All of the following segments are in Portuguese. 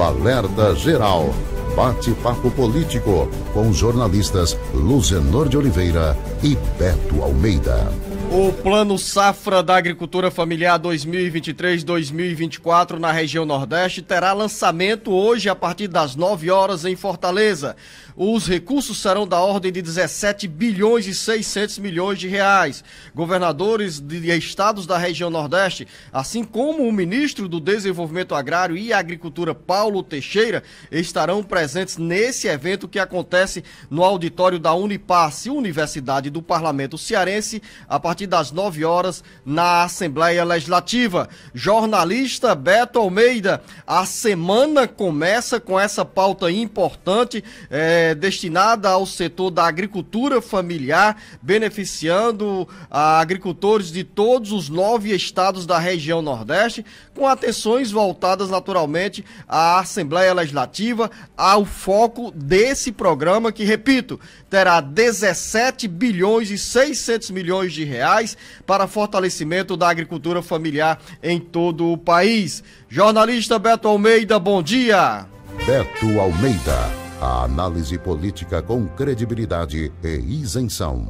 Alerta Geral. Bate-papo político com os jornalistas Luzenor de Oliveira e Beto Almeida. O Plano Safra da Agricultura Familiar 2023-2024 na região Nordeste terá lançamento hoje a partir das 9 horas em Fortaleza. Os recursos serão da ordem de 17 bilhões e 600 milhões de reais. Governadores de estados da região Nordeste, assim como o ministro do Desenvolvimento Agrário e Agricultura Paulo Teixeira, estarão presentes nesse evento que acontece no auditório da Unipass Universidade do Parlamento Cearense, a partir partir das 9 horas na Assembleia Legislativa. Jornalista Beto Almeida, a semana começa com essa pauta importante é, destinada ao setor da agricultura familiar, beneficiando ah, agricultores de todos os nove estados da região Nordeste, com atenções voltadas naturalmente à Assembleia Legislativa, ao foco desse programa que, repito, terá 17 bilhões e 600 milhões de reais reais para fortalecimento da agricultura familiar em todo o país. Jornalista Beto Almeida, bom dia. Beto Almeida, a análise política com credibilidade e isenção.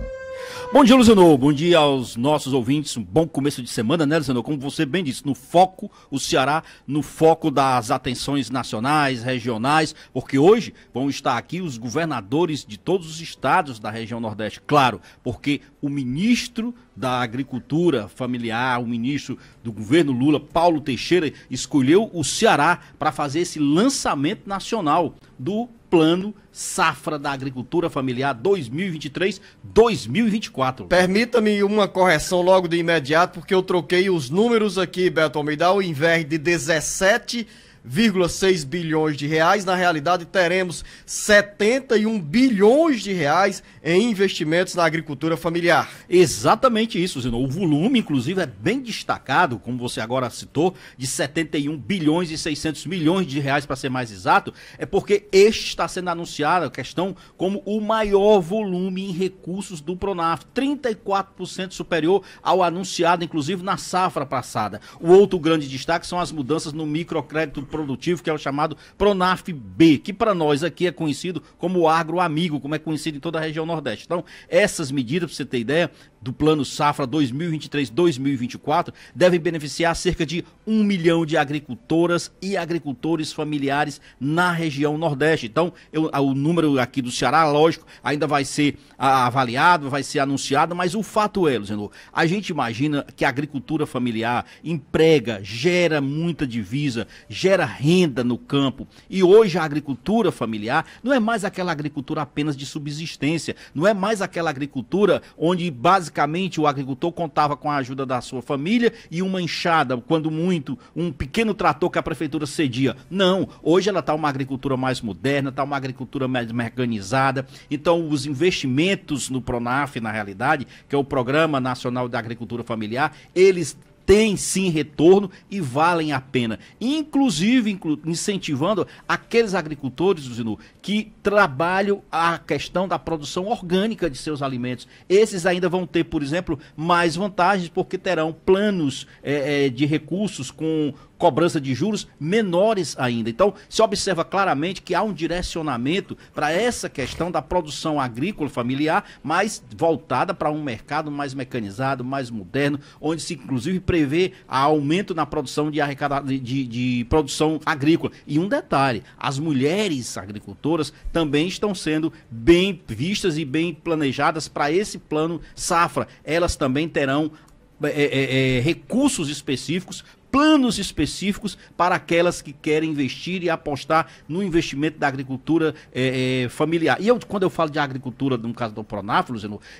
Bom dia, Luciano. Bom dia aos nossos ouvintes. Um bom começo de semana, né, Luciano? Como você bem disse, no foco, o Ceará, no foco das atenções nacionais, regionais, porque hoje vão estar aqui os governadores de todos os estados da região Nordeste. Claro, porque o ministro da Agricultura Familiar, o ministro do governo Lula, Paulo Teixeira, escolheu o Ceará para fazer esse lançamento nacional do plano Safra da Agricultura Familiar 2023-2024. Permita-me uma correção logo de imediato, porque eu troquei os números aqui, Beto Almeida, ao invés de 17 1,6 bilhões de reais. Na realidade, teremos 71 bilhões de reais em investimentos na agricultura familiar. Exatamente isso, Zeno. O volume, inclusive, é bem destacado, como você agora citou, de 71 bilhões e 600 milhões de reais, para ser mais exato, é porque este está sendo anunciado, a questão, como o maior volume em recursos do Pronaf, 34% superior ao anunciado, inclusive, na safra passada. O outro grande destaque são as mudanças no microcrédito produtivo, que é o chamado Pronaf B, que para nós aqui é conhecido como agro amigo, como é conhecido em toda a região Nordeste. Então, essas medidas, para você ter ideia, do Plano Safra 2023-2024 devem beneficiar cerca de um milhão de agricultoras e agricultores familiares na região Nordeste. Então, eu, o número aqui do Ceará, lógico, ainda vai ser avaliado, vai ser anunciado, mas o fato é, Luzenor, a gente imagina que a agricultura familiar emprega, gera muita divisa, gera renda no campo. E hoje a agricultura familiar não é mais aquela agricultura apenas de subsistência, não é mais aquela agricultura onde basicamente basicamente o agricultor contava com a ajuda da sua família e uma enxada, quando muito, um pequeno trator que a prefeitura cedia. Não, hoje ela está uma agricultura mais moderna, está uma agricultura mais mecanizada. Então, os investimentos no Pronaf, na realidade, que é o Programa Nacional da Agricultura Familiar, eles tem sim retorno e valem a pena. Inclusive inclu incentivando aqueles agricultores, Zinu, que trabalham a questão da produção orgânica de seus alimentos. Esses ainda vão ter, por exemplo, mais vantagens porque terão planos é, é, de recursos com cobrança de juros menores ainda. Então, se observa claramente que há um direcionamento para essa questão da produção agrícola familiar, mais voltada para um mercado mais mecanizado, mais moderno, onde se inclusive prevê aumento na produção de, arrecada, de, de, de produção agrícola. E um detalhe, as mulheres agricultoras também estão sendo bem vistas e bem planejadas para esse plano safra. Elas também terão é, é, é, recursos específicos planos específicos para aquelas que querem investir e apostar no investimento da agricultura é, é, familiar. E eu, quando eu falo de agricultura, no caso do Pronaf,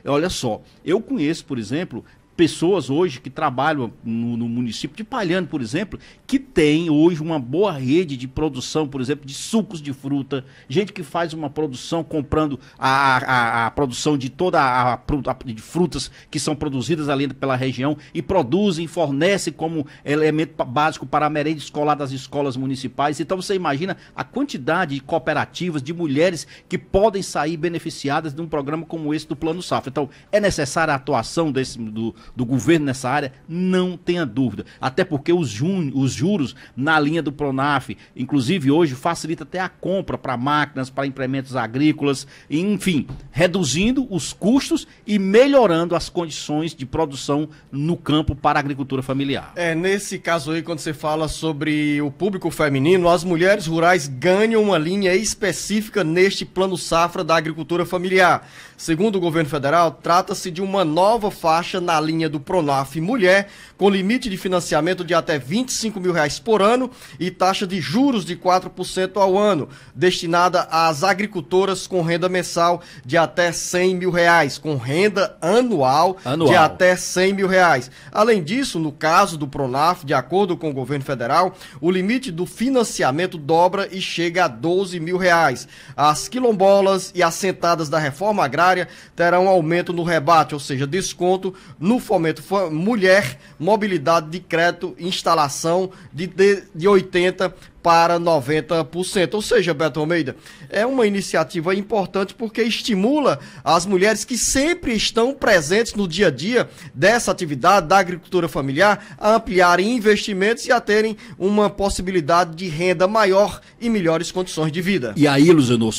olha só, eu conheço, por exemplo, pessoas hoje que trabalham no, no, município de Palhano, por exemplo, que tem hoje uma boa rede de produção, por exemplo, de sucos de fruta, gente que faz uma produção comprando a, a, a produção de toda a, a, de frutas que são produzidas ali pela região e produzem, fornecem como elemento básico para a merenda escolar das escolas municipais. Então você imagina a quantidade de cooperativas, de mulheres que podem sair beneficiadas de um programa como esse do Plano Safra. Então é necessária a atuação desse do do governo nessa área, não tenha dúvida. Até porque os, os juros na linha do Pronaf, inclusive hoje, facilita até a compra para máquinas, para implementos agrícolas, enfim, reduzindo os custos e melhorando as condições de produção no campo para a agricultura familiar. É, nesse caso aí, quando você fala sobre o público feminino, as mulheres rurais ganham uma linha específica neste plano safra da agricultura familiar. Segundo o governo federal, trata-se de uma nova faixa na linha linha do Pronaf Mulher, com limite de financiamento de até 25 mil reais por ano e taxa de juros de 4% ao ano, destinada às agricultoras com renda mensal de até 100 mil reais, com renda anual, anual. de até 100 mil reais. Além disso, no caso do Pronaf, de acordo com o governo federal, o limite do financiamento dobra e chega a 12 mil reais. As quilombolas e assentadas da reforma agrária terão aumento no rebate, ou seja, desconto no fomento, mulher, mobilidade de crédito, instalação de, de, de 80% para 90%. Ou seja, Beto Almeida, é uma iniciativa importante porque estimula as mulheres que sempre estão presentes no dia a dia dessa atividade da agricultura familiar a ampliarem investimentos e a terem uma possibilidade de renda maior e melhores condições de vida. E aí, Luziano,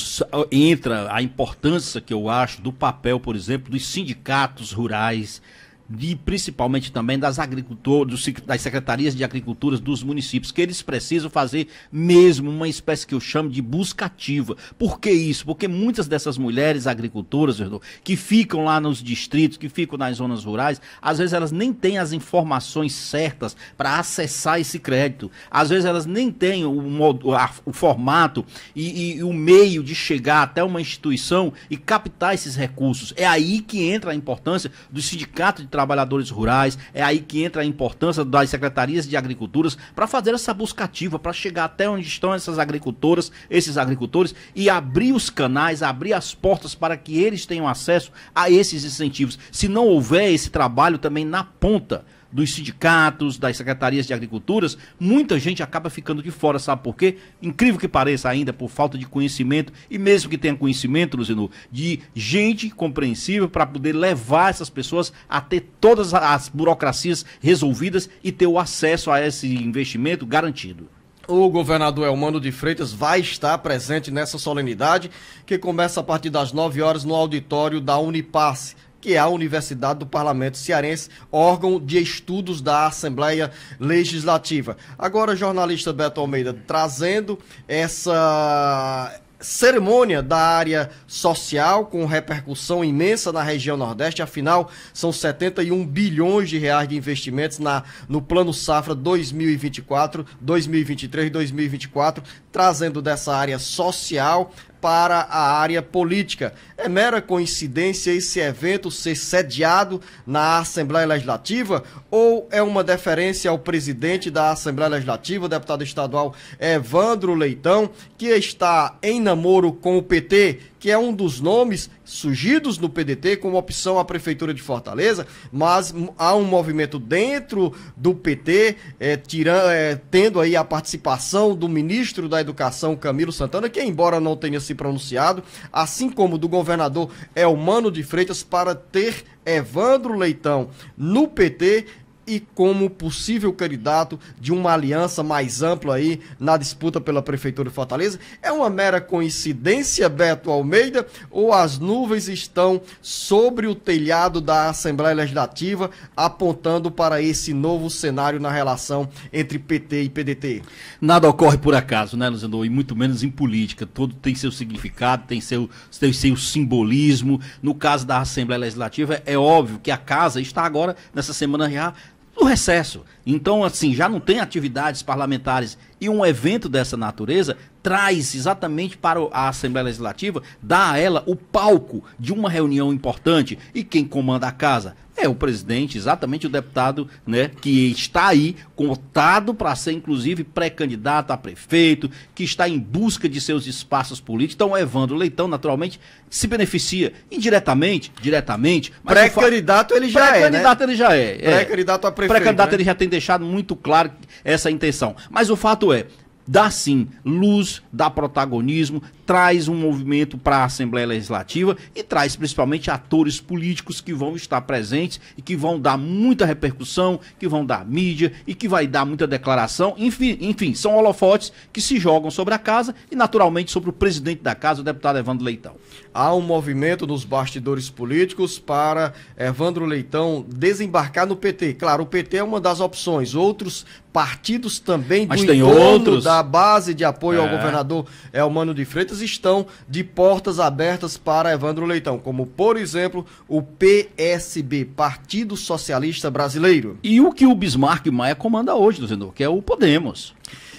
entra a importância que eu acho do papel, por exemplo, dos sindicatos rurais de principalmente também das agricultoras, das secretarias de agricultura dos municípios, que eles precisam fazer mesmo uma espécie que eu chamo de busca ativa. Por que isso? Porque muitas dessas mulheres agricultoras, que ficam lá nos distritos, que ficam nas zonas rurais, às vezes elas nem têm as informações certas para acessar esse crédito. Às vezes elas nem têm o, modo, o formato e, e o meio de chegar até uma instituição e captar esses recursos. É aí que entra a importância do sindicato de trabalhadores rurais. É aí que entra a importância das secretarias de agriculturas para fazer essa busca ativa, para chegar até onde estão essas agricultoras, esses agricultores e abrir os canais, abrir as portas para que eles tenham acesso a esses incentivos. Se não houver esse trabalho também na ponta, dos sindicatos, das secretarias de agriculturas, muita gente acaba ficando de fora, sabe por quê? Incrível que pareça ainda, por falta de conhecimento, e mesmo que tenha conhecimento, Luzinu, de gente compreensível para poder levar essas pessoas a ter todas as burocracias resolvidas e ter o acesso a esse investimento garantido. O governador Elmano de Freitas vai estar presente nessa solenidade que começa a partir das 9 horas no auditório da Unipasse que é a Universidade do Parlamento Cearense, órgão de estudos da Assembleia Legislativa. Agora, jornalista Beto Almeida trazendo essa cerimônia da área social com repercussão imensa na região Nordeste, afinal são 71 bilhões de reais de investimentos na no Plano Safra 2024, 2023, 2024, trazendo dessa área social para a área política. É mera coincidência esse evento ser sediado na Assembleia Legislativa ou é uma deferência ao presidente da Assembleia Legislativa, deputado estadual Evandro Leitão, que está em namoro com o PT, que é um dos nomes surgidos no PDT como opção à Prefeitura de Fortaleza, mas há um movimento dentro do PT, é, tirando, é, tendo aí a participação do ministro da Educação, Camilo Santana, que embora não tenha se pronunciado, assim como do governador Elmano de Freitas para ter Evandro Leitão no PT e como possível candidato de uma aliança mais ampla aí na disputa pela Prefeitura de Fortaleza. É uma mera coincidência, Beto Almeida, ou as nuvens estão sobre o telhado da Assembleia Legislativa, apontando para esse novo cenário na relação entre PT e PDT? Nada ocorre por acaso, né, Luzindo? E muito menos em política. Todo tem seu significado, tem seu, tem seu simbolismo. No caso da Assembleia Legislativa, é óbvio que a casa está agora, nessa semana já, no recesso. Então, assim, já não tem atividades parlamentares e um evento dessa natureza traz exatamente para a Assembleia Legislativa, dá a ela o palco de uma reunião importante. E quem comanda a casa é o presidente, exatamente o deputado, né, que está aí cotado para ser inclusive pré-candidato a prefeito, que está em busca de seus espaços políticos. Então, o Evandro Leitão, naturalmente, se beneficia indiretamente, diretamente. Pré-candidato ele já pré é. Né? Pré-candidato né? ele já é. é. Pré-candidato a prefeito. Pré-candidato né? ele já tem deixado muito claro essa intenção. Mas o fato é, dá sim luz, dá protagonismo, traz um movimento para a Assembleia Legislativa e traz principalmente atores políticos que vão estar presentes e que vão dar muita repercussão, que vão dar mídia e que vai dar muita declaração. Enfim, enfim são holofotes que se jogam sobre a casa e naturalmente sobre o presidente da casa, o deputado Evandro Leitão há um movimento nos bastidores políticos para eh, Evandro Leitão desembarcar no PT. Claro, o PT é uma das opções. Outros partidos também Mas do outros da base de apoio é. ao governador Elmano de Freitas estão de portas abertas para Evandro Leitão, como por exemplo o PSB, Partido Socialista Brasileiro. E o que o Bismarck Maia comanda hoje, dizendo que é o Podemos.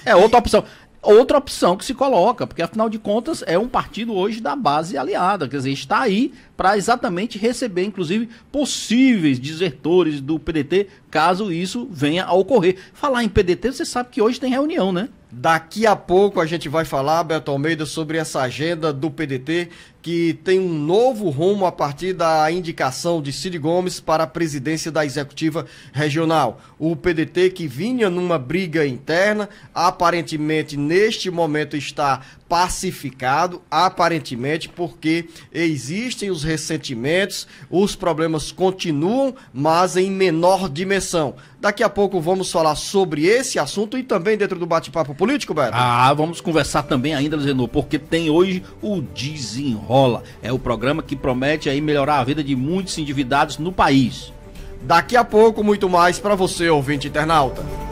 É outra opção outra opção que se coloca, porque afinal de contas é um partido hoje da base aliada, quer dizer, está aí para exatamente receber, inclusive, possíveis desertores do PDT, caso isso venha a ocorrer. Falar em PDT, você sabe que hoje tem reunião, né? Daqui a pouco a gente vai falar, Beto Almeida, sobre essa agenda do PDT que tem um novo rumo a partir da indicação de Cid Gomes para a presidência da executiva regional. O PDT que vinha numa briga interna, aparentemente neste momento está pacificado, aparentemente porque existem os ressentimentos, os problemas continuam, mas em menor dimensão. Daqui a pouco vamos falar sobre esse assunto e também dentro do bate-papo político, Beto? Ah, vamos conversar também ainda, Zenô, porque tem hoje o Desenrola. É o programa que promete aí melhorar a vida de muitos endividados no país. Daqui a pouco, muito mais para você, ouvinte internauta.